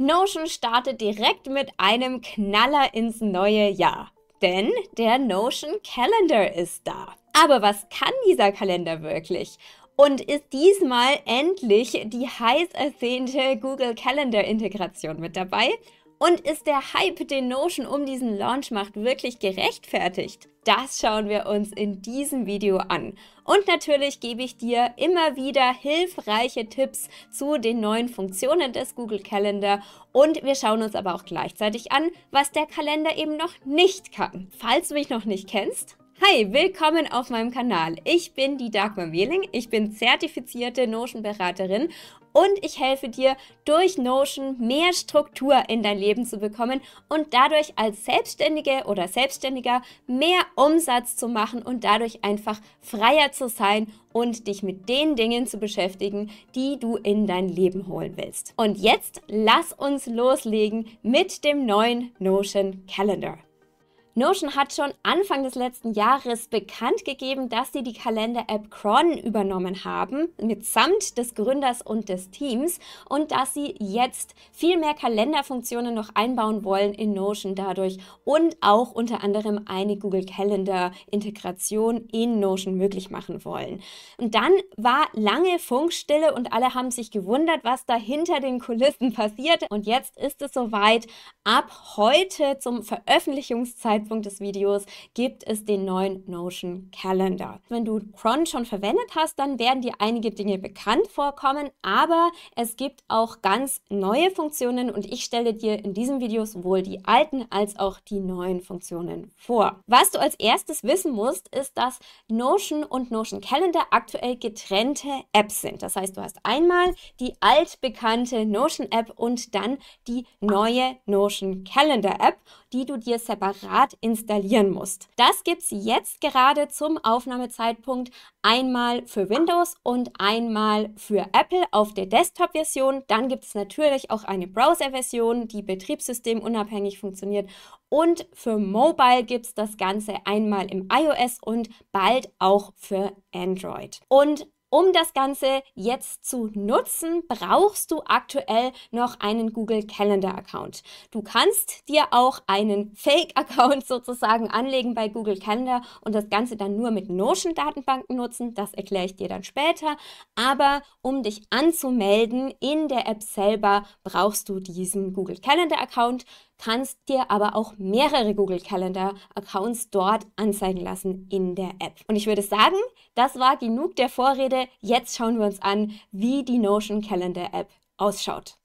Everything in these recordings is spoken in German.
Notion startet direkt mit einem Knaller ins neue Jahr. Denn der Notion Calendar ist da. Aber was kann dieser Kalender wirklich? Und ist diesmal endlich die heiß ersehnte Google Calendar Integration mit dabei? Und ist der Hype, den Notion um diesen Launch macht, wirklich gerechtfertigt? Das schauen wir uns in diesem Video an. Und natürlich gebe ich dir immer wieder hilfreiche Tipps zu den neuen Funktionen des Google Calendar und wir schauen uns aber auch gleichzeitig an, was der Kalender eben noch nicht kann. Falls du mich noch nicht kennst, Hi, willkommen auf meinem Kanal. Ich bin die Dagmar Mehling, ich bin zertifizierte Notion-Beraterin und ich helfe dir, durch Notion mehr Struktur in dein Leben zu bekommen und dadurch als Selbstständige oder Selbstständiger mehr Umsatz zu machen und dadurch einfach freier zu sein und dich mit den Dingen zu beschäftigen, die du in dein Leben holen willst. Und jetzt lass uns loslegen mit dem neuen Notion Calendar. Notion hat schon Anfang des letzten Jahres bekannt gegeben, dass sie die Kalender-App Cron übernommen haben, mitsamt des Gründers und des Teams, und dass sie jetzt viel mehr Kalenderfunktionen noch einbauen wollen in Notion dadurch und auch unter anderem eine Google Calendar-Integration in Notion möglich machen wollen. Und dann war lange Funkstille und alle haben sich gewundert, was da hinter den Kulissen passiert. Und jetzt ist es soweit. Ab heute zum Veröffentlichungszeitpunkt Zeitpunkt des Videos gibt es den neuen Notion Calendar. Wenn du Cron schon verwendet hast, dann werden dir einige Dinge bekannt vorkommen, aber es gibt auch ganz neue Funktionen und ich stelle dir in diesem Video sowohl die alten als auch die neuen Funktionen vor. Was du als erstes wissen musst, ist, dass Notion und Notion Calendar aktuell getrennte Apps sind. Das heißt, du hast einmal die altbekannte Notion App und dann die neue Notion Calendar App, die du dir separat separat installieren musst. Das gibt es jetzt gerade zum Aufnahmezeitpunkt einmal für Windows und einmal für Apple auf der Desktop-Version. Dann gibt es natürlich auch eine Browser-Version, die betriebssystemunabhängig funktioniert. Und für Mobile gibt es das Ganze einmal im iOS und bald auch für Android. Und um das Ganze jetzt zu nutzen, brauchst du aktuell noch einen Google Calendar Account. Du kannst dir auch einen Fake Account sozusagen anlegen bei Google Calendar und das Ganze dann nur mit Notion Datenbanken nutzen. Das erkläre ich dir dann später. Aber um dich anzumelden in der App selber, brauchst du diesen Google Calendar Account kannst dir aber auch mehrere Google Calendar Accounts dort anzeigen lassen in der App. Und ich würde sagen, das war genug der Vorrede. Jetzt schauen wir uns an, wie die Notion Calendar App ausschaut.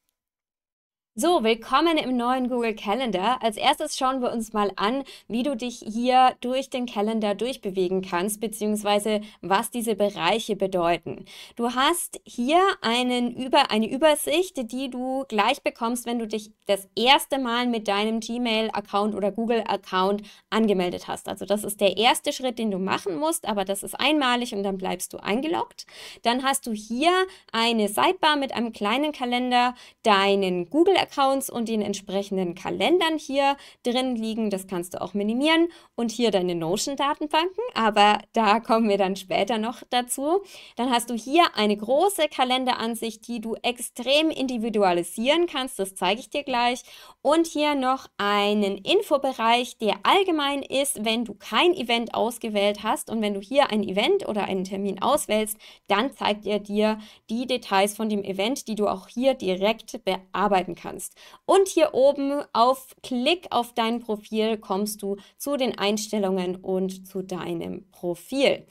So, willkommen im neuen Google Calendar. Als erstes schauen wir uns mal an, wie du dich hier durch den Kalender durchbewegen kannst, beziehungsweise was diese Bereiche bedeuten. Du hast hier einen über, eine Übersicht, die du gleich bekommst, wenn du dich das erste Mal mit deinem Gmail-Account oder Google-Account angemeldet hast. Also das ist der erste Schritt, den du machen musst, aber das ist einmalig und dann bleibst du eingeloggt. Dann hast du hier eine Sidebar mit einem kleinen Kalender, deinen Google Accounts und den entsprechenden Kalendern hier drin liegen. Das kannst du auch minimieren und hier deine Notion-Datenbanken, aber da kommen wir dann später noch dazu. Dann hast du hier eine große Kalenderansicht, die du extrem individualisieren kannst. Das zeige ich dir gleich. Und hier noch einen Infobereich, der allgemein ist, wenn du kein Event ausgewählt hast und wenn du hier ein Event oder einen Termin auswählst, dann zeigt er dir die Details von dem Event, die du auch hier direkt bearbeiten kannst kannst. Und hier oben auf Klick auf dein Profil kommst du zu den Einstellungen und zu deinem Profil.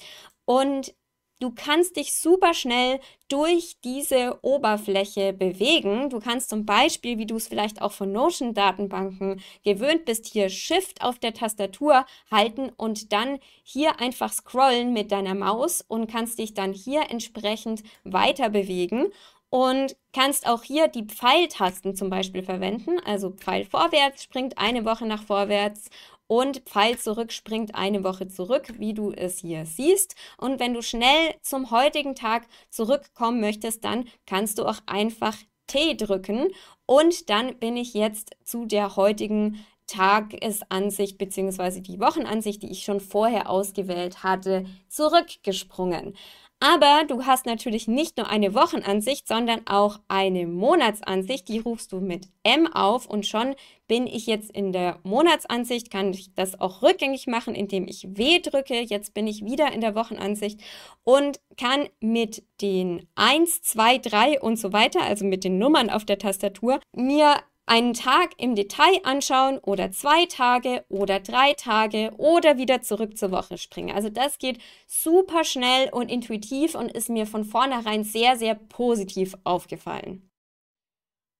Und Du kannst dich super schnell durch diese Oberfläche bewegen. Du kannst zum Beispiel, wie du es vielleicht auch von Notion-Datenbanken gewöhnt bist, hier Shift auf der Tastatur halten und dann hier einfach scrollen mit deiner Maus und kannst dich dann hier entsprechend weiter bewegen und kannst auch hier die Pfeiltasten zum Beispiel verwenden. Also Pfeil vorwärts springt eine Woche nach vorwärts und Pfeil zurück springt eine Woche zurück, wie du es hier siehst. Und wenn du schnell zum heutigen Tag zurückkommen möchtest, dann kannst du auch einfach T drücken und dann bin ich jetzt zu der heutigen Tagesansicht bzw. die Wochenansicht, die ich schon vorher ausgewählt hatte, zurückgesprungen. Aber du hast natürlich nicht nur eine Wochenansicht, sondern auch eine Monatsansicht. Die rufst du mit M auf und schon bin ich jetzt in der Monatsansicht, kann ich das auch rückgängig machen, indem ich W drücke. Jetzt bin ich wieder in der Wochenansicht und kann mit den 1, 2, 3 und so weiter, also mit den Nummern auf der Tastatur, mir einen Tag im Detail anschauen oder zwei Tage oder drei Tage oder wieder zurück zur Woche springen. Also das geht super schnell und intuitiv und ist mir von vornherein sehr, sehr positiv aufgefallen.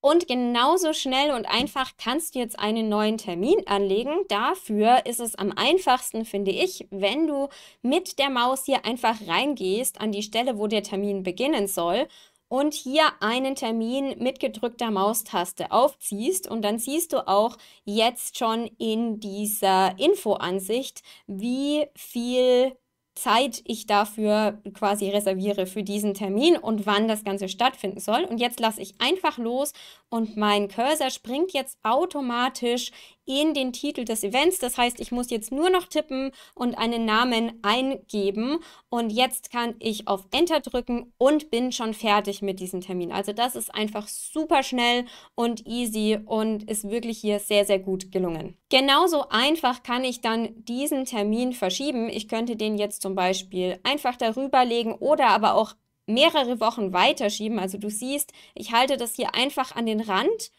Und genauso schnell und einfach kannst du jetzt einen neuen Termin anlegen. Dafür ist es am einfachsten, finde ich, wenn du mit der Maus hier einfach reingehst an die Stelle, wo der Termin beginnen soll und hier einen Termin mit gedrückter Maustaste aufziehst und dann siehst du auch jetzt schon in dieser Infoansicht, wie viel Zeit ich dafür quasi reserviere für diesen Termin und wann das Ganze stattfinden soll. Und jetzt lasse ich einfach los und mein Cursor springt jetzt automatisch in den Titel des Events. Das heißt, ich muss jetzt nur noch tippen und einen Namen eingeben. Und jetzt kann ich auf Enter drücken und bin schon fertig mit diesem Termin. Also das ist einfach super schnell und easy und ist wirklich hier sehr, sehr gut gelungen. Genauso einfach kann ich dann diesen Termin verschieben. Ich könnte den jetzt zum Beispiel einfach darüber legen oder aber auch mehrere Wochen weiterschieben. Also du siehst, ich halte das hier einfach an den Rand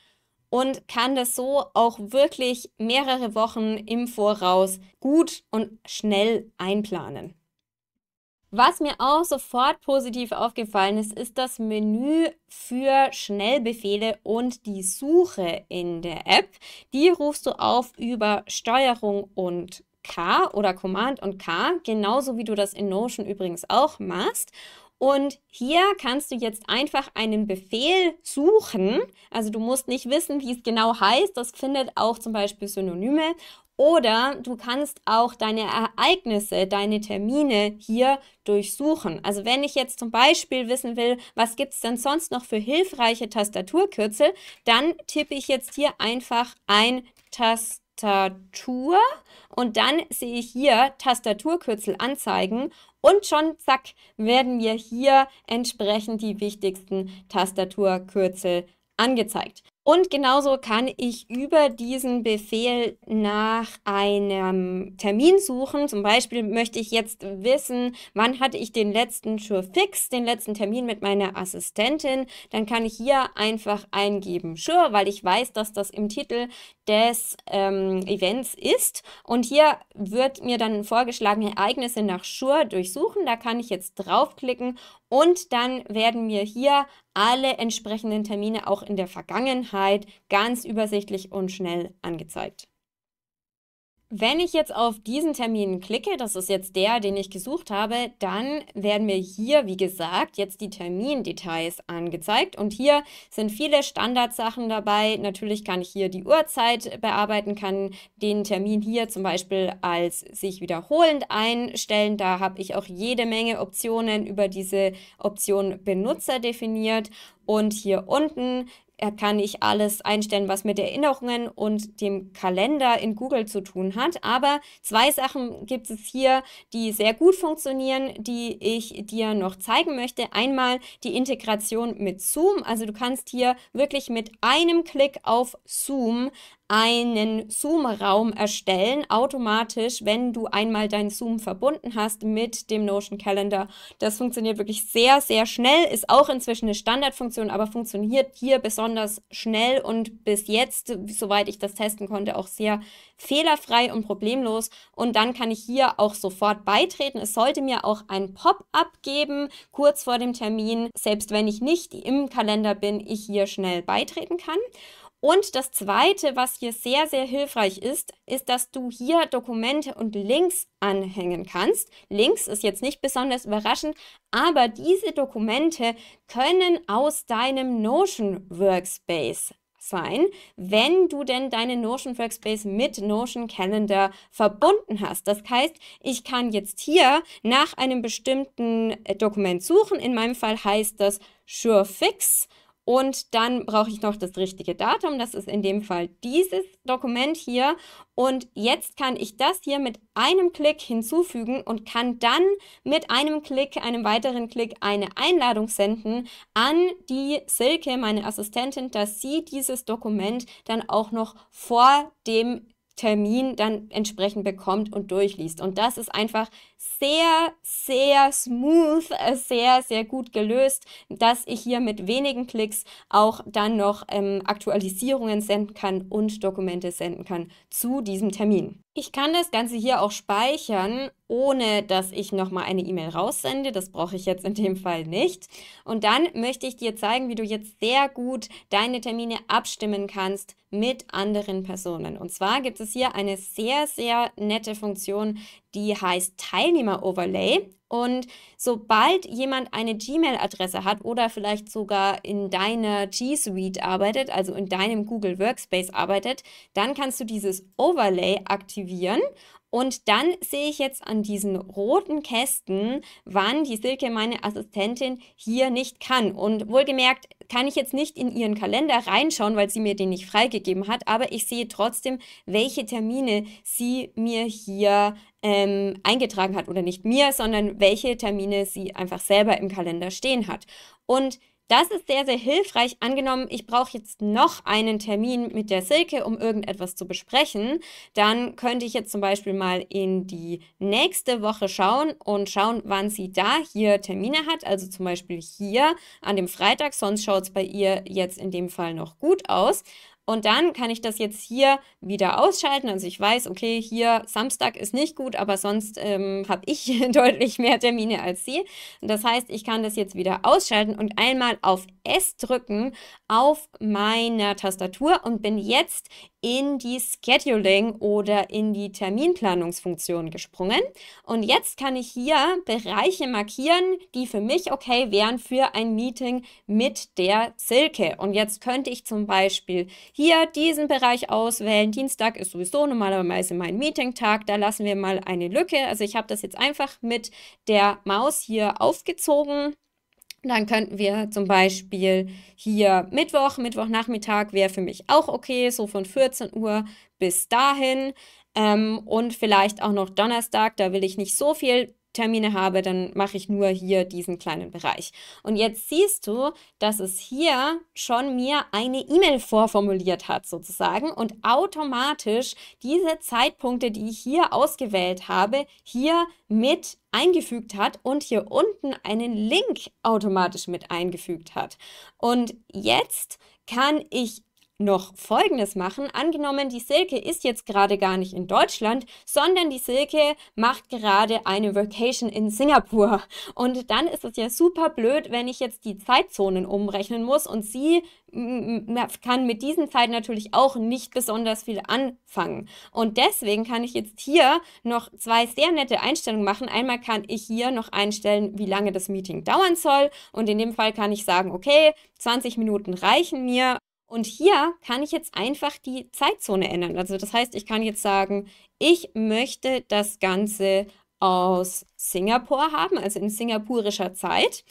und kann das so auch wirklich mehrere Wochen im Voraus gut und schnell einplanen. Was mir auch sofort positiv aufgefallen ist, ist das Menü für Schnellbefehle und die Suche in der App. Die rufst du auf über Steuerung und K oder Command und K, genauso wie du das in Notion übrigens auch machst. Und hier kannst du jetzt einfach einen Befehl suchen. Also du musst nicht wissen, wie es genau heißt. Das findet auch zum Beispiel Synonyme. Oder du kannst auch deine Ereignisse, deine Termine hier durchsuchen. Also wenn ich jetzt zum Beispiel wissen will, was gibt es denn sonst noch für hilfreiche Tastaturkürzel, dann tippe ich jetzt hier einfach ein Tastatur und dann sehe ich hier Tastaturkürzel anzeigen und schon, zack, werden mir hier entsprechend die wichtigsten Tastaturkürzel angezeigt. Und genauso kann ich über diesen Befehl nach einem Termin suchen. Zum Beispiel möchte ich jetzt wissen, wann hatte ich den letzten Sure-Fix, den letzten Termin mit meiner Assistentin. Dann kann ich hier einfach eingeben Sure, weil ich weiß, dass das im Titel des ähm, Events ist. Und hier wird mir dann vorgeschlagen, Ereignisse nach Sure durchsuchen. Da kann ich jetzt draufklicken und dann werden mir hier alle entsprechenden Termine auch in der Vergangenheit ganz übersichtlich und schnell angezeigt. Wenn ich jetzt auf diesen Termin klicke, das ist jetzt der, den ich gesucht habe, dann werden mir hier, wie gesagt, jetzt die Termindetails angezeigt. Und hier sind viele Standardsachen dabei. Natürlich kann ich hier die Uhrzeit bearbeiten, kann den Termin hier zum Beispiel als sich wiederholend einstellen. Da habe ich auch jede Menge Optionen über diese Option Benutzer definiert. Und hier unten kann ich alles einstellen, was mit Erinnerungen und dem Kalender in Google zu tun hat. Aber zwei Sachen gibt es hier, die sehr gut funktionieren, die ich dir noch zeigen möchte. Einmal die Integration mit Zoom. Also du kannst hier wirklich mit einem Klick auf Zoom einen Zoom-Raum erstellen, automatisch, wenn du einmal dein Zoom verbunden hast mit dem Notion Calendar. Das funktioniert wirklich sehr, sehr schnell, ist auch inzwischen eine Standardfunktion, aber funktioniert hier besonders schnell und bis jetzt, soweit ich das testen konnte, auch sehr fehlerfrei und problemlos. Und dann kann ich hier auch sofort beitreten. Es sollte mir auch ein Pop-up geben, kurz vor dem Termin, selbst wenn ich nicht im Kalender bin, ich hier schnell beitreten kann. Und das Zweite, was hier sehr, sehr hilfreich ist, ist, dass du hier Dokumente und Links anhängen kannst. Links ist jetzt nicht besonders überraschend, aber diese Dokumente können aus deinem Notion Workspace sein, wenn du denn deine Notion Workspace mit Notion Calendar verbunden hast. Das heißt, ich kann jetzt hier nach einem bestimmten äh, Dokument suchen. In meinem Fall heißt das SureFix. Fix und dann brauche ich noch das richtige Datum. Das ist in dem Fall dieses Dokument hier. Und jetzt kann ich das hier mit einem Klick hinzufügen und kann dann mit einem Klick, einem weiteren Klick eine Einladung senden an die Silke, meine Assistentin, dass sie dieses Dokument dann auch noch vor dem Termin dann entsprechend bekommt und durchliest. Und das ist einfach sehr, sehr smooth, äh, sehr, sehr gut gelöst, dass ich hier mit wenigen Klicks auch dann noch ähm, Aktualisierungen senden kann und Dokumente senden kann zu diesem Termin. Ich kann das Ganze hier auch speichern, ohne dass ich nochmal eine E-Mail raussende. Das brauche ich jetzt in dem Fall nicht. Und dann möchte ich dir zeigen, wie du jetzt sehr gut deine Termine abstimmen kannst mit anderen Personen. Und zwar gibt es hier eine sehr, sehr nette Funktion, die heißt Teilnehmer-Overlay. Und sobald jemand eine Gmail-Adresse hat oder vielleicht sogar in deiner G Suite arbeitet, also in deinem Google Workspace arbeitet, dann kannst du dieses Overlay aktivieren und dann sehe ich jetzt an diesen roten Kästen, wann die Silke, meine Assistentin, hier nicht kann. Und wohlgemerkt, kann ich jetzt nicht in ihren Kalender reinschauen, weil sie mir den nicht freigegeben hat, aber ich sehe trotzdem, welche Termine sie mir hier ähm, eingetragen hat oder nicht mir, sondern welche Termine sie einfach selber im Kalender stehen hat. Und das ist sehr, sehr hilfreich. Angenommen, ich brauche jetzt noch einen Termin mit der Silke, um irgendetwas zu besprechen. Dann könnte ich jetzt zum Beispiel mal in die nächste Woche schauen und schauen, wann sie da hier Termine hat. Also zum Beispiel hier an dem Freitag. Sonst schaut es bei ihr jetzt in dem Fall noch gut aus. Und dann kann ich das jetzt hier wieder ausschalten. Also ich weiß, okay, hier Samstag ist nicht gut, aber sonst ähm, habe ich deutlich mehr Termine als Sie. Das heißt, ich kann das jetzt wieder ausschalten und einmal auf S drücken auf meiner Tastatur und bin jetzt in die Scheduling oder in die Terminplanungsfunktion gesprungen. Und jetzt kann ich hier Bereiche markieren, die für mich okay wären für ein Meeting mit der Silke. Und jetzt könnte ich zum Beispiel hier diesen Bereich auswählen. Dienstag ist sowieso normalerweise mein Meetingtag. Da lassen wir mal eine Lücke. Also ich habe das jetzt einfach mit der Maus hier aufgezogen dann könnten wir zum Beispiel hier Mittwoch, Mittwochnachmittag wäre für mich auch okay, so von 14 Uhr bis dahin. Ähm, und vielleicht auch noch Donnerstag, da will ich nicht so viel Termine habe, dann mache ich nur hier diesen kleinen Bereich. Und jetzt siehst du, dass es hier schon mir eine E-Mail vorformuliert hat sozusagen und automatisch diese Zeitpunkte, die ich hier ausgewählt habe, hier mit eingefügt hat und hier unten einen Link automatisch mit eingefügt hat. Und jetzt kann ich noch Folgendes machen. Angenommen, die Silke ist jetzt gerade gar nicht in Deutschland, sondern die Silke macht gerade eine Vacation in Singapur. Und dann ist es ja super blöd, wenn ich jetzt die Zeitzonen umrechnen muss und sie kann mit diesen Zeiten natürlich auch nicht besonders viel anfangen. Und deswegen kann ich jetzt hier noch zwei sehr nette Einstellungen machen. Einmal kann ich hier noch einstellen, wie lange das Meeting dauern soll. Und in dem Fall kann ich sagen, okay, 20 Minuten reichen mir. Und hier kann ich jetzt einfach die Zeitzone ändern. Also das heißt, ich kann jetzt sagen, ich möchte das Ganze aus Singapur haben, also in singapurischer Zeit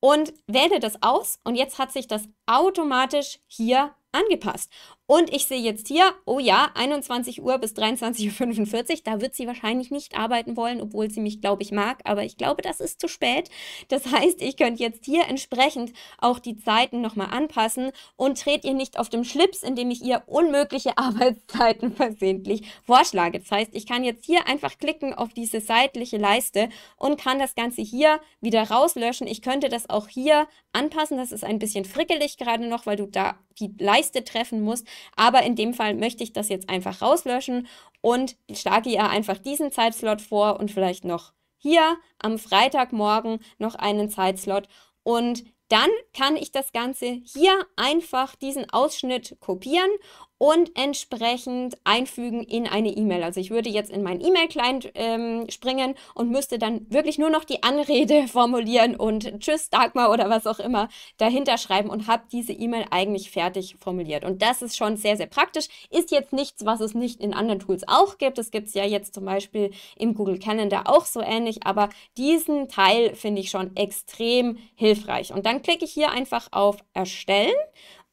und wähle das aus und jetzt hat sich das automatisch hier angepasst. Und ich sehe jetzt hier, oh ja, 21 Uhr bis 23.45 Uhr, da wird sie wahrscheinlich nicht arbeiten wollen, obwohl sie mich, glaube ich, mag. Aber ich glaube, das ist zu spät. Das heißt, ich könnte jetzt hier entsprechend auch die Zeiten nochmal anpassen und trete ihr nicht auf dem Schlips, indem ich ihr unmögliche Arbeitszeiten versehentlich vorschlage. Das heißt, ich kann jetzt hier einfach klicken auf diese seitliche Leiste und kann das Ganze hier wieder rauslöschen. Ich könnte das auch hier anpassen. Das ist ein bisschen frickelig gerade noch, weil du da die Leiste treffen musst. Aber in dem Fall möchte ich das jetzt einfach rauslöschen und schlage ihr einfach diesen Zeitslot vor und vielleicht noch hier am Freitagmorgen noch einen Zeitslot. Und dann kann ich das Ganze hier einfach diesen Ausschnitt kopieren und entsprechend einfügen in eine E-Mail. Also ich würde jetzt in meinen E-Mail-Client ähm, springen und müsste dann wirklich nur noch die Anrede formulieren und Tschüss Dagmar oder was auch immer dahinter schreiben und habe diese E-Mail eigentlich fertig formuliert. Und das ist schon sehr, sehr praktisch. Ist jetzt nichts, was es nicht in anderen Tools auch gibt. Es gibt es ja jetzt zum Beispiel im Google Calendar auch so ähnlich, aber diesen Teil finde ich schon extrem hilfreich. Und dann klicke ich hier einfach auf Erstellen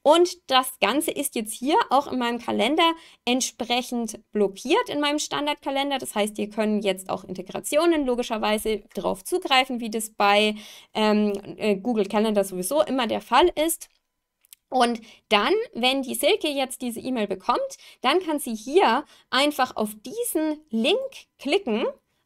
und das Ganze ist jetzt hier auch in meinem Kalender entsprechend blockiert in meinem Standardkalender. Das heißt, ihr könnt jetzt auch Integrationen logischerweise darauf zugreifen, wie das bei ähm, äh, Google Calendar sowieso immer der Fall ist. Und dann, wenn die Silke jetzt diese E-Mail bekommt, dann kann sie hier einfach auf diesen Link klicken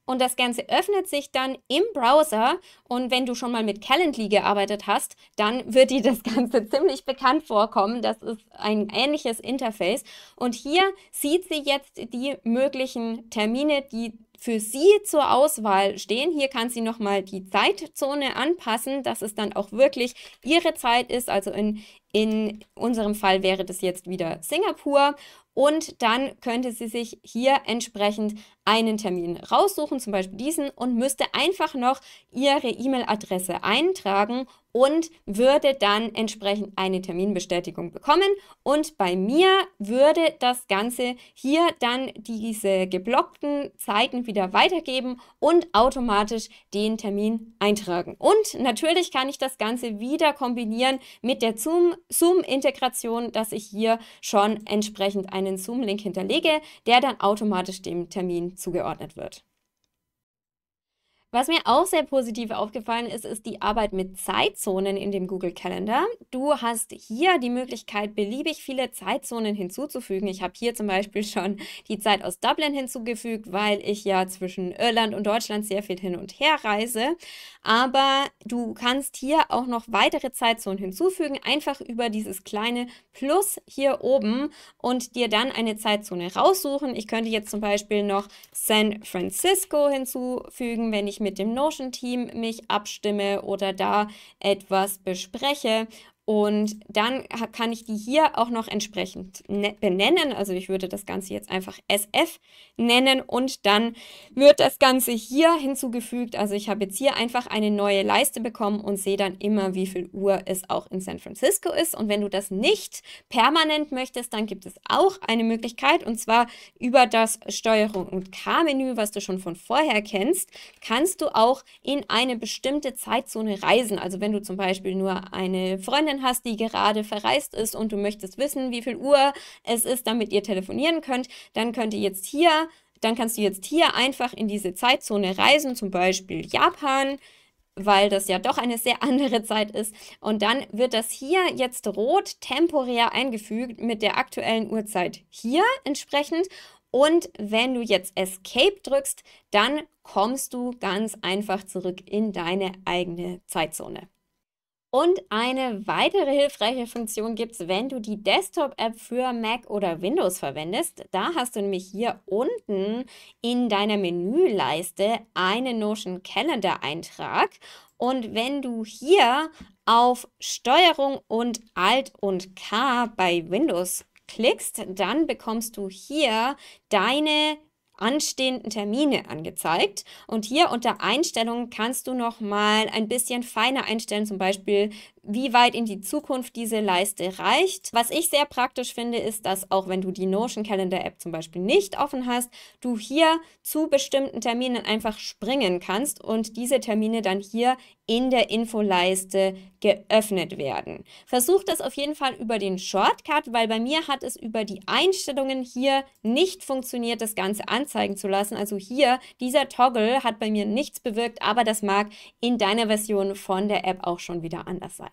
und das Ganze öffnet sich dann im Browser und wenn du schon mal mit Calendly gearbeitet hast, dann wird dir das Ganze ziemlich bekannt vorkommen. Das ist ein ähnliches Interface und hier sieht sie jetzt die möglichen Termine, die für sie zur Auswahl stehen. Hier kann sie nochmal die Zeitzone anpassen, dass es dann auch wirklich ihre Zeit ist. Also in in unserem Fall wäre das jetzt wieder Singapur. Und dann könnte sie sich hier entsprechend einen Termin raussuchen, zum Beispiel diesen, und müsste einfach noch ihre E-Mail-Adresse eintragen und würde dann entsprechend eine Terminbestätigung bekommen. Und bei mir würde das Ganze hier dann diese geblockten Zeiten wieder weitergeben und automatisch den Termin eintragen. Und natürlich kann ich das Ganze wieder kombinieren mit der Zoom-Integration, Zoom dass ich hier schon entsprechend einen Zoom-Link hinterlege, der dann automatisch dem Termin zugeordnet wird. Was mir auch sehr positiv aufgefallen ist, ist die Arbeit mit Zeitzonen in dem Google Calendar. Du hast hier die Möglichkeit, beliebig viele Zeitzonen hinzuzufügen. Ich habe hier zum Beispiel schon die Zeit aus Dublin hinzugefügt, weil ich ja zwischen Irland und Deutschland sehr viel hin und her reise. Aber du kannst hier auch noch weitere Zeitzonen hinzufügen, einfach über dieses kleine Plus hier oben und dir dann eine Zeitzone raussuchen. Ich könnte jetzt zum Beispiel noch San Francisco hinzufügen, wenn ich ich mit dem Notion-Team mich abstimme oder da etwas bespreche und dann kann ich die hier auch noch entsprechend ne-, benennen. Also ich würde das Ganze jetzt einfach SF nennen und dann wird das Ganze hier hinzugefügt. Also ich habe jetzt hier einfach eine neue Leiste bekommen und sehe dann immer, wie viel Uhr es auch in San Francisco ist. Und wenn du das nicht permanent möchtest, dann gibt es auch eine Möglichkeit und zwar über das Steuerung und K-Menü, was du schon von vorher kennst, kannst du auch in eine bestimmte Zeitzone reisen. Also wenn du zum Beispiel nur eine Freundin Freundin hast, die gerade verreist ist und du möchtest wissen, wie viel Uhr es ist, damit ihr telefonieren könnt, dann könnt ihr jetzt hier, dann kannst du jetzt hier einfach in diese Zeitzone reisen, zum Beispiel Japan, weil das ja doch eine sehr andere Zeit ist. Und dann wird das hier jetzt rot temporär eingefügt mit der aktuellen Uhrzeit hier entsprechend. Und wenn du jetzt Escape drückst, dann kommst du ganz einfach zurück in deine eigene Zeitzone. Und eine weitere hilfreiche Funktion gibt es, wenn du die Desktop-App für Mac oder Windows verwendest. Da hast du nämlich hier unten in deiner Menüleiste einen Notion Calendar-Eintrag. Und wenn du hier auf Steuerung und Alt und K bei Windows klickst, dann bekommst du hier deine anstehenden Termine angezeigt. Und hier unter Einstellungen kannst du nochmal ein bisschen feiner einstellen, zum Beispiel wie weit in die Zukunft diese Leiste reicht. Was ich sehr praktisch finde, ist, dass auch wenn du die Notion Calendar App zum Beispiel nicht offen hast, du hier zu bestimmten Terminen einfach springen kannst und diese Termine dann hier in der Infoleiste geöffnet werden. Versuch das auf jeden Fall über den Shortcut, weil bei mir hat es über die Einstellungen hier nicht funktioniert, das Ganze anzeigen zu lassen. Also hier, dieser Toggle hat bei mir nichts bewirkt, aber das mag in deiner Version von der App auch schon wieder anders sein.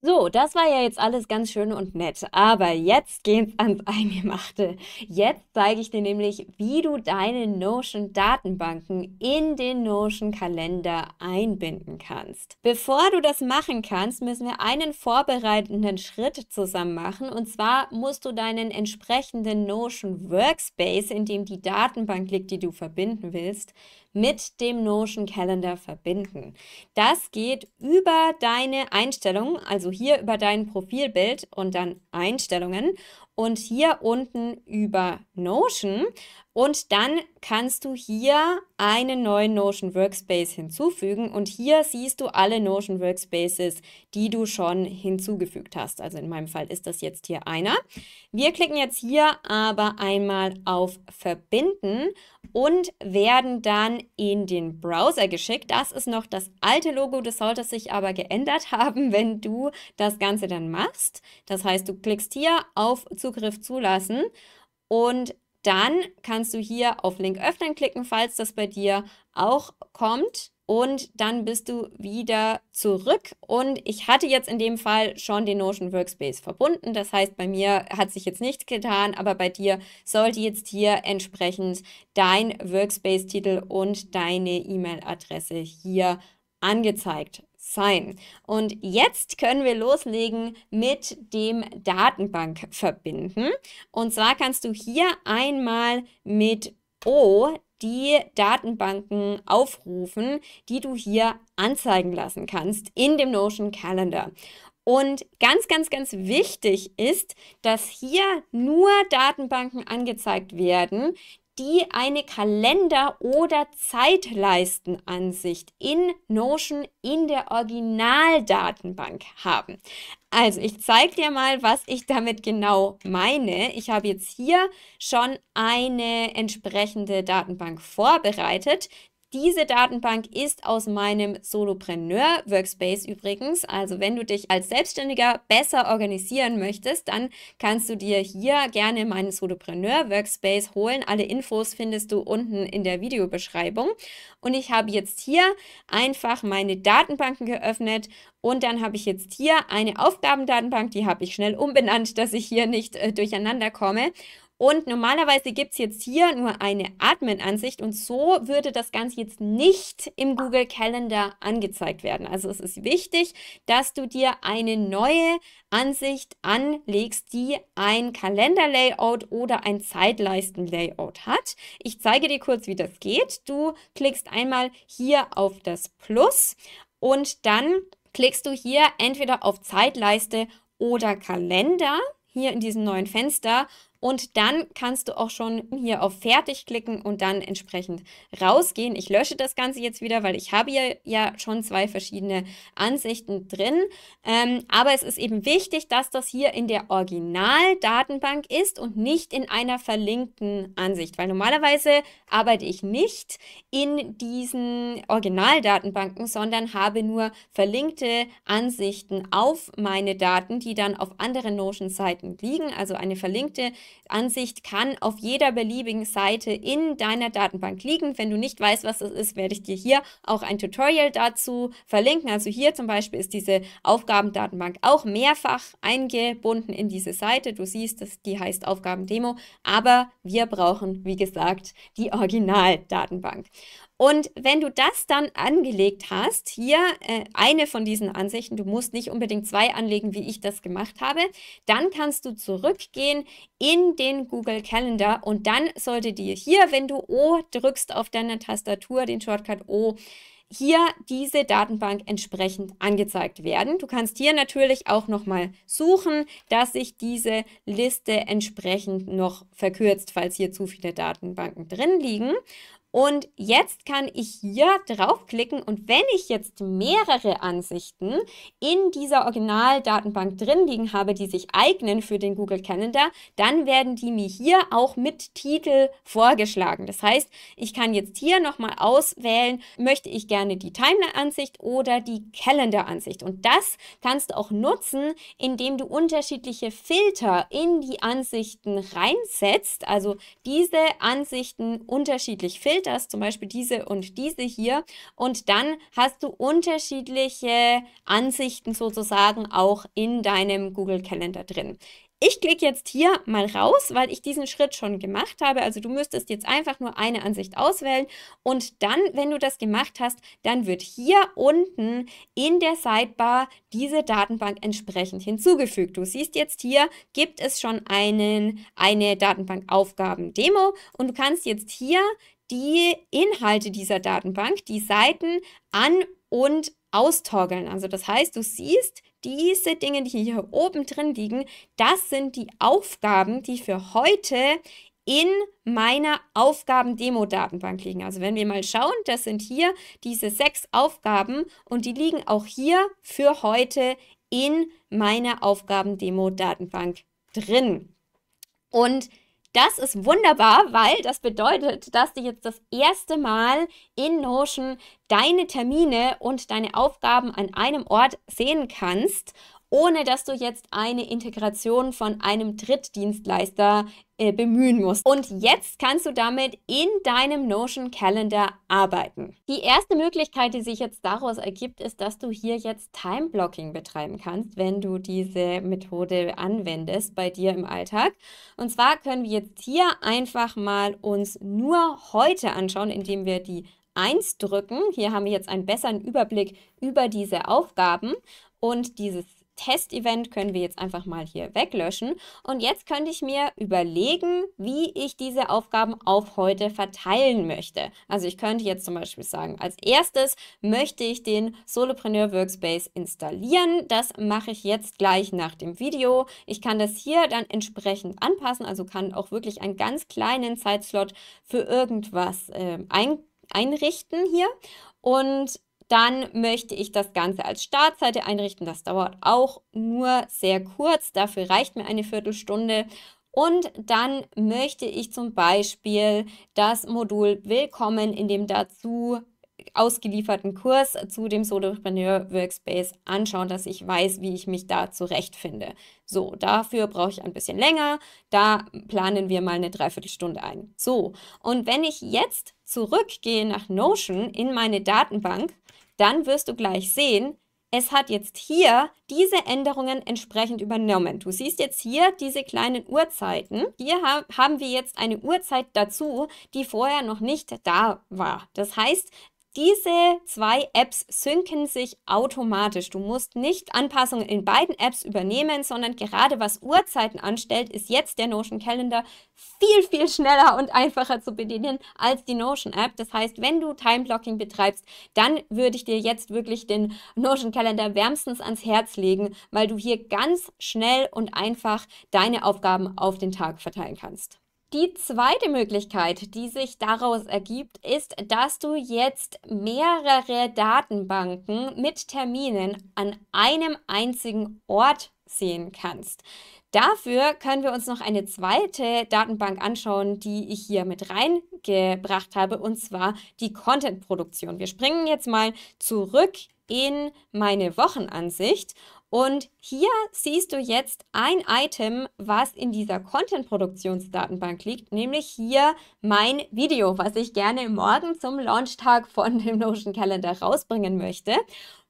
So, das war ja jetzt alles ganz schön und nett, aber jetzt geht's ans Eingemachte. Jetzt zeige ich dir nämlich, wie du deine Notion-Datenbanken in den Notion-Kalender einbinden kannst. Bevor du das machen kannst, müssen wir einen vorbereitenden Schritt zusammen machen und zwar musst du deinen entsprechenden Notion Workspace, in dem die Datenbank liegt, die du verbinden willst, mit dem Notion Calendar verbinden. Das geht über deine Einstellungen, also hier über dein Profilbild und dann Einstellungen und hier unten über Notion und dann kannst du hier einen neuen Notion Workspace hinzufügen und hier siehst du alle Notion Workspaces, die du schon hinzugefügt hast. Also in meinem Fall ist das jetzt hier einer. Wir klicken jetzt hier aber einmal auf Verbinden und werden dann in den Browser geschickt. Das ist noch das alte Logo, das sollte sich aber geändert haben, wenn du das Ganze dann machst. Das heißt, du klickst hier auf Zugriff zulassen und dann kannst du hier auf Link öffnen klicken, falls das bei dir auch kommt. Und dann bist du wieder zurück. Und ich hatte jetzt in dem Fall schon den Notion Workspace verbunden. Das heißt, bei mir hat sich jetzt nichts getan, aber bei dir sollte jetzt hier entsprechend dein Workspace-Titel und deine E-Mail-Adresse hier angezeigt sein. Und jetzt können wir loslegen mit dem Datenbank verbinden. Und zwar kannst du hier einmal mit O die Datenbanken aufrufen, die du hier anzeigen lassen kannst in dem Notion Calendar. Und ganz, ganz, ganz wichtig ist, dass hier nur Datenbanken angezeigt werden, die eine Kalender- oder Zeitleistenansicht in Notion in der Originaldatenbank haben. Also, ich zeige dir mal, was ich damit genau meine. Ich habe jetzt hier schon eine entsprechende Datenbank vorbereitet, diese Datenbank ist aus meinem Solopreneur Workspace übrigens. Also wenn du dich als Selbstständiger besser organisieren möchtest, dann kannst du dir hier gerne meinen Solopreneur Workspace holen. Alle Infos findest du unten in der Videobeschreibung. Und ich habe jetzt hier einfach meine Datenbanken geöffnet und dann habe ich jetzt hier eine Aufgabendatenbank, die habe ich schnell umbenannt, dass ich hier nicht äh, durcheinander komme. Und normalerweise gibt es jetzt hier nur eine Admin-Ansicht und so würde das Ganze jetzt nicht im Google Calendar angezeigt werden. Also es ist wichtig, dass du dir eine neue Ansicht anlegst, die ein Kalender-Layout oder ein Zeitleisten-Layout hat. Ich zeige dir kurz, wie das geht. Du klickst einmal hier auf das Plus und dann klickst du hier entweder auf Zeitleiste oder Kalender hier in diesem neuen Fenster und dann kannst du auch schon hier auf Fertig klicken und dann entsprechend rausgehen. Ich lösche das Ganze jetzt wieder, weil ich habe hier ja schon zwei verschiedene Ansichten drin. Ähm, aber es ist eben wichtig, dass das hier in der Originaldatenbank ist und nicht in einer verlinkten Ansicht, weil normalerweise arbeite ich nicht in diesen Originaldatenbanken, sondern habe nur verlinkte Ansichten auf meine Daten, die dann auf anderen Notion-Seiten liegen, also eine verlinkte Ansicht. Ansicht kann auf jeder beliebigen Seite in deiner Datenbank liegen. Wenn du nicht weißt, was das ist, werde ich dir hier auch ein Tutorial dazu verlinken. Also hier zum Beispiel ist diese Aufgabendatenbank auch mehrfach eingebunden in diese Seite. Du siehst, dass die heißt Aufgabendemo, aber wir brauchen, wie gesagt, die Originaldatenbank. Und wenn du das dann angelegt hast, hier äh, eine von diesen Ansichten, du musst nicht unbedingt zwei anlegen, wie ich das gemacht habe, dann kannst du zurückgehen in den Google Calendar und dann sollte dir hier, wenn du O drückst auf deiner Tastatur, den Shortcut O, hier diese Datenbank entsprechend angezeigt werden. Du kannst hier natürlich auch nochmal suchen, dass sich diese Liste entsprechend noch verkürzt, falls hier zu viele Datenbanken drin liegen. Und jetzt kann ich hier draufklicken und wenn ich jetzt mehrere Ansichten in dieser Originaldatenbank drin liegen habe, die sich eignen für den Google Calendar, dann werden die mir hier auch mit Titel vorgeschlagen. Das heißt, ich kann jetzt hier nochmal auswählen, möchte ich gerne die Timeline-Ansicht oder die Calendar-Ansicht. Und das kannst du auch nutzen, indem du unterschiedliche Filter in die Ansichten reinsetzt, also diese Ansichten unterschiedlich filtern filterst, zum Beispiel diese und diese hier. Und dann hast du unterschiedliche Ansichten sozusagen auch in deinem Google Kalender drin. Ich klicke jetzt hier mal raus, weil ich diesen Schritt schon gemacht habe. Also du müsstest jetzt einfach nur eine Ansicht auswählen und dann, wenn du das gemacht hast, dann wird hier unten in der Sidebar diese Datenbank entsprechend hinzugefügt. Du siehst jetzt hier, gibt es schon einen, eine Datenbankaufgaben-Demo und du kannst jetzt hier die Inhalte dieser Datenbank, die Seiten an und austoggeln. Also das heißt, du siehst diese Dinge, die hier oben drin liegen, das sind die Aufgaben, die für heute in meiner Aufgaben-Demo-Datenbank liegen. Also wenn wir mal schauen, das sind hier diese sechs Aufgaben und die liegen auch hier für heute in meiner Aufgaben-Demo-Datenbank drin. Und das ist wunderbar, weil das bedeutet, dass du jetzt das erste Mal in Notion deine Termine und deine Aufgaben an einem Ort sehen kannst ohne dass du jetzt eine Integration von einem Drittdienstleister äh, bemühen musst. Und jetzt kannst du damit in deinem Notion Calendar arbeiten. Die erste Möglichkeit, die sich jetzt daraus ergibt, ist, dass du hier jetzt Time Blocking betreiben kannst, wenn du diese Methode anwendest bei dir im Alltag. Und zwar können wir jetzt hier einfach mal uns nur heute anschauen, indem wir die 1 drücken. Hier haben wir jetzt einen besseren Überblick über diese Aufgaben und dieses Testevent können wir jetzt einfach mal hier weglöschen. Und jetzt könnte ich mir überlegen, wie ich diese Aufgaben auf heute verteilen möchte. Also ich könnte jetzt zum Beispiel sagen, als erstes möchte ich den Solopreneur Workspace installieren. Das mache ich jetzt gleich nach dem Video. Ich kann das hier dann entsprechend anpassen, also kann auch wirklich einen ganz kleinen Zeitslot für irgendwas äh, ein einrichten hier. Und dann möchte ich das Ganze als Startseite einrichten. Das dauert auch nur sehr kurz. Dafür reicht mir eine Viertelstunde. Und dann möchte ich zum Beispiel das Modul Willkommen in dem dazu ausgelieferten Kurs zu dem Solopreneur Workspace anschauen, dass ich weiß, wie ich mich da zurechtfinde. So, dafür brauche ich ein bisschen länger. Da planen wir mal eine Dreiviertelstunde ein. So, und wenn ich jetzt zurückgehe nach Notion in meine Datenbank dann wirst du gleich sehen, es hat jetzt hier diese Änderungen entsprechend übernommen. Du siehst jetzt hier diese kleinen Uhrzeiten. Hier haben wir jetzt eine Uhrzeit dazu, die vorher noch nicht da war. Das heißt, diese zwei Apps synken sich automatisch. Du musst nicht Anpassungen in beiden Apps übernehmen, sondern gerade was Uhrzeiten anstellt, ist jetzt der Notion Calendar viel, viel schneller und einfacher zu bedienen als die Notion App. Das heißt, wenn du Time Blocking betreibst, dann würde ich dir jetzt wirklich den Notion Calendar wärmstens ans Herz legen, weil du hier ganz schnell und einfach deine Aufgaben auf den Tag verteilen kannst. Die zweite Möglichkeit, die sich daraus ergibt, ist, dass du jetzt mehrere Datenbanken mit Terminen an einem einzigen Ort sehen kannst. Dafür können wir uns noch eine zweite Datenbank anschauen, die ich hier mit reingebracht habe, und zwar die Content-Produktion. Wir springen jetzt mal zurück in meine Wochenansicht und hier siehst du jetzt ein Item, was in dieser Content-Produktionsdatenbank liegt, nämlich hier mein Video, was ich gerne morgen zum Launchtag von dem Notion kalender rausbringen möchte.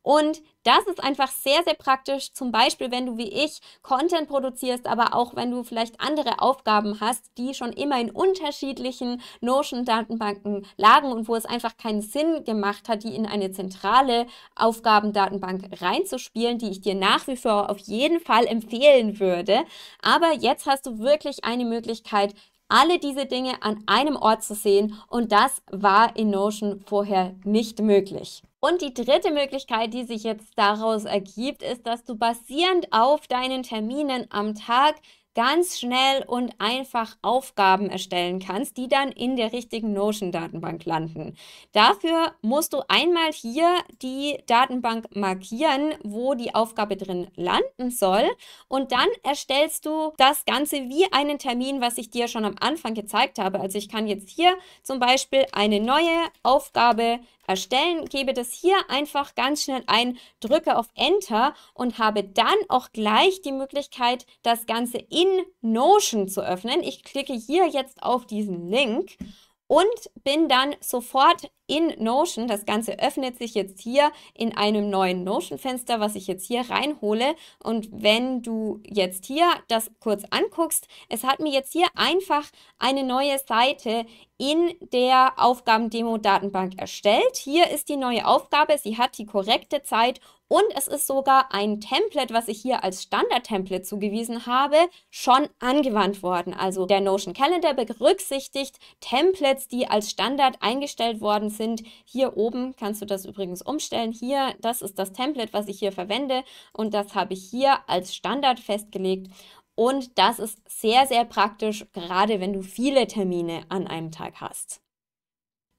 Und das ist einfach sehr, sehr praktisch. Zum Beispiel, wenn du wie ich Content produzierst, aber auch wenn du vielleicht andere Aufgaben hast, die schon immer in unterschiedlichen Notion-Datenbanken lagen und wo es einfach keinen Sinn gemacht hat, die in eine zentrale Aufgabendatenbank reinzuspielen, die ich dir nach wie vor auf jeden Fall empfehlen würde. Aber jetzt hast du wirklich eine Möglichkeit, alle diese Dinge an einem Ort zu sehen und das war in Notion vorher nicht möglich. Und die dritte Möglichkeit, die sich jetzt daraus ergibt, ist, dass du basierend auf deinen Terminen am Tag ganz schnell und einfach Aufgaben erstellen kannst, die dann in der richtigen Notion-Datenbank landen. Dafür musst du einmal hier die Datenbank markieren, wo die Aufgabe drin landen soll und dann erstellst du das Ganze wie einen Termin, was ich dir schon am Anfang gezeigt habe. Also ich kann jetzt hier zum Beispiel eine neue Aufgabe erstellen, gebe das hier einfach ganz schnell ein, drücke auf Enter und habe dann auch gleich die Möglichkeit, das Ganze in Notion zu öffnen. Ich klicke hier jetzt auf diesen Link und bin dann sofort in Notion. Das Ganze öffnet sich jetzt hier in einem neuen Notion-Fenster, was ich jetzt hier reinhole. Und wenn du jetzt hier das kurz anguckst, es hat mir jetzt hier einfach eine neue Seite in der Aufgabendemo-Datenbank erstellt. Hier ist die neue Aufgabe, sie hat die korrekte Zeit und es ist sogar ein Template, was ich hier als Standard-Template zugewiesen habe, schon angewandt worden. Also der Notion Calendar berücksichtigt Templates, die als Standard eingestellt worden sind. Hier oben kannst du das übrigens umstellen. Hier, das ist das Template, was ich hier verwende und das habe ich hier als Standard festgelegt. Und das ist sehr, sehr praktisch, gerade wenn du viele Termine an einem Tag hast.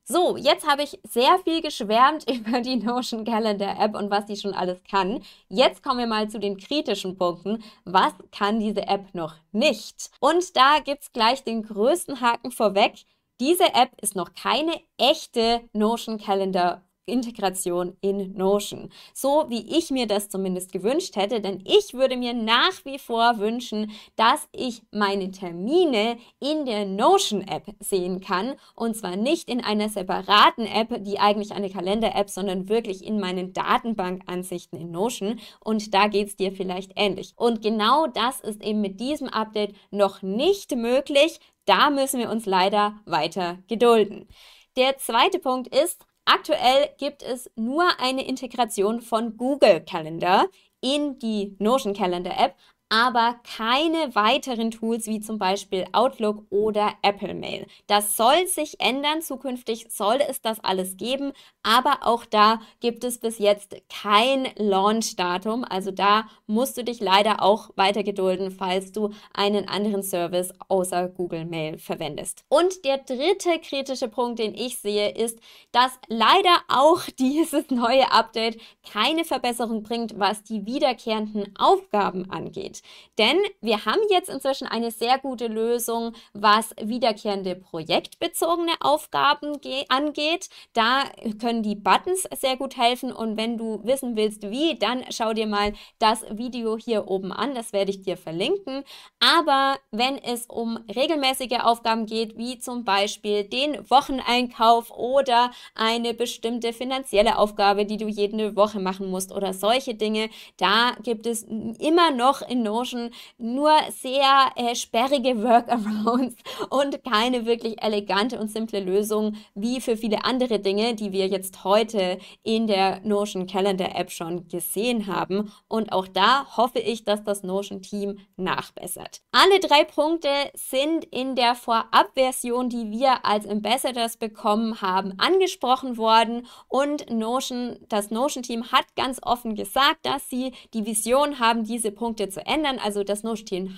So, jetzt habe ich sehr viel geschwärmt über die Notion Calendar App und was die schon alles kann. Jetzt kommen wir mal zu den kritischen Punkten. Was kann diese App noch nicht? Und da gibt es gleich den größten Haken vorweg. Diese App ist noch keine echte Notion Calendar Integration in Notion. So wie ich mir das zumindest gewünscht hätte, denn ich würde mir nach wie vor wünschen, dass ich meine Termine in der Notion-App sehen kann und zwar nicht in einer separaten App, die eigentlich eine Kalender-App, sondern wirklich in meinen Datenbankansichten in Notion und da geht es dir vielleicht ähnlich. Und genau das ist eben mit diesem Update noch nicht möglich, da müssen wir uns leider weiter gedulden. Der zweite Punkt ist, aktuell gibt es nur eine Integration von Google Calendar in die Notion Calendar App, aber keine weiteren Tools wie zum Beispiel Outlook oder Apple Mail. Das soll sich ändern. Zukünftig soll es das alles geben, aber auch da gibt es bis jetzt kein Launch-Datum. Also da musst du dich leider auch weiter gedulden, falls du einen anderen Service außer Google Mail verwendest. Und der dritte kritische Punkt, den ich sehe, ist, dass leider auch dieses neue Update keine Verbesserung bringt, was die wiederkehrenden Aufgaben angeht. Denn wir haben jetzt inzwischen eine sehr gute Lösung, was wiederkehrende projektbezogene Aufgaben angeht. Da können die Buttons sehr gut helfen und wenn du wissen willst, wie, dann schau dir mal das Video hier oben an. Das werde ich dir verlinken. Aber wenn es um regelmäßige Aufgaben geht, wie zum Beispiel den Wocheneinkauf oder eine bestimmte finanzielle Aufgabe, die du jede Woche machen musst oder solche Dinge, da gibt es immer noch in Notion nur sehr äh, sperrige Workarounds und keine wirklich elegante und simple Lösung wie für viele andere Dinge, die wir jetzt heute in der Notion Calendar App schon gesehen haben. Und auch da hoffe ich, dass das Notion Team nachbessert. Alle drei Punkte sind in der Vorabversion, die wir als Ambassadors bekommen haben, angesprochen worden und Notion, das Notion Team hat ganz offen gesagt, dass sie die Vision haben, diese Punkte zu ändern ändern. Also das no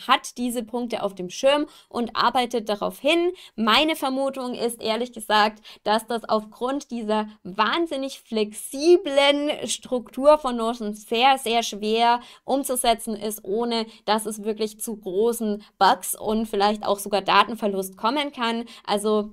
hat diese Punkte auf dem Schirm und arbeitet darauf hin. Meine Vermutung ist ehrlich gesagt, dass das aufgrund dieser wahnsinnig flexiblen Struktur von Notion sehr, sehr schwer umzusetzen ist, ohne dass es wirklich zu großen Bugs und vielleicht auch sogar Datenverlust kommen kann. Also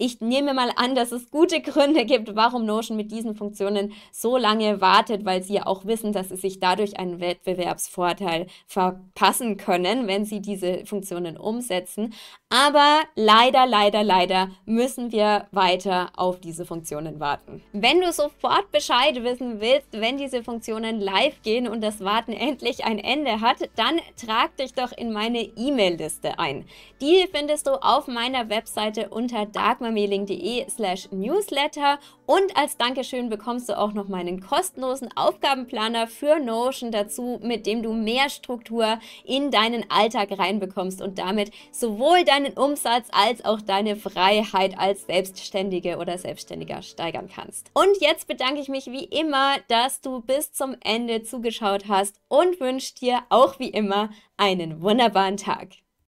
ich nehme mal an, dass es gute Gründe gibt, warum Notion mit diesen Funktionen so lange wartet, weil sie ja auch wissen, dass sie sich dadurch einen Wettbewerbsvorteil verpassen können, wenn sie diese Funktionen umsetzen. Aber leider, leider, leider müssen wir weiter auf diese Funktionen warten. Wenn du sofort Bescheid wissen willst, wenn diese Funktionen live gehen und das Warten endlich ein Ende hat, dann trag dich doch in meine E-Mail-Liste ein. Die findest du auf meiner Webseite unter dagmar dogmamailing.de slash newsletter und als Dankeschön bekommst du auch noch meinen kostenlosen Aufgabenplaner für Notion dazu, mit dem du mehr Struktur in deinen Alltag reinbekommst und damit sowohl deinen Umsatz als auch deine Freiheit als Selbstständige oder Selbstständiger steigern kannst. Und jetzt bedanke ich mich wie immer, dass du bis zum Ende zugeschaut hast und wünsche dir auch wie immer einen wunderbaren Tag.